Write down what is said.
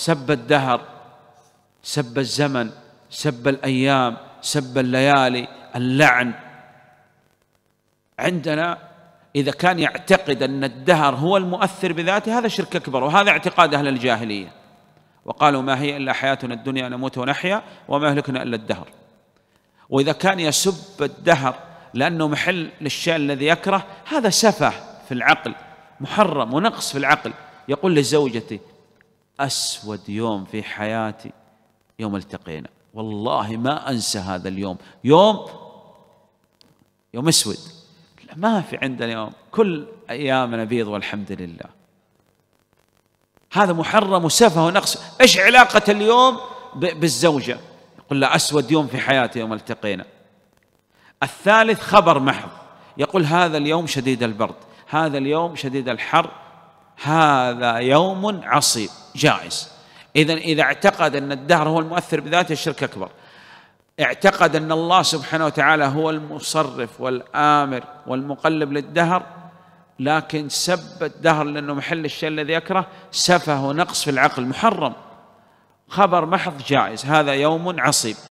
سب الدهر سب الزمن سب الأيام سب الليالي اللعن عندنا إذا كان يعتقد أن الدهر هو المؤثر بذاته هذا شرك أكبر وهذا اعتقاد أهل الجاهلية وقالوا ما هي إلا حياتنا الدنيا نموت ونحيا وما يهلكنا إلا الدهر وإذا كان يسب الدهر لأنه محل للشيء الذي يكره هذا سفه في العقل محرم ونقص في العقل يقول لزوجته أسود يوم في حياتي يوم التقينا والله ما أنسى هذا اليوم يوم يوم أسود ما في عندنا يوم كل أيامنا بيض والحمد لله هذا محرم وسفه ونقص إيش علاقة اليوم بالزوجة يقول لا أسود يوم في حياتي يوم التقينا الثالث خبر محض يقول هذا اليوم شديد البرد هذا اليوم شديد الحر هذا يوم عصيب جائز إذا إذا اعتقد أن الدهر هو المؤثر بذاته الشرك أكبر اعتقد أن الله سبحانه وتعالى هو المصرف والآمر والمقلب للدهر لكن سب الدهر لأنه محل الشيء الذي يكره سفه ونقص في العقل محرم خبر محض جائز هذا يوم عصيب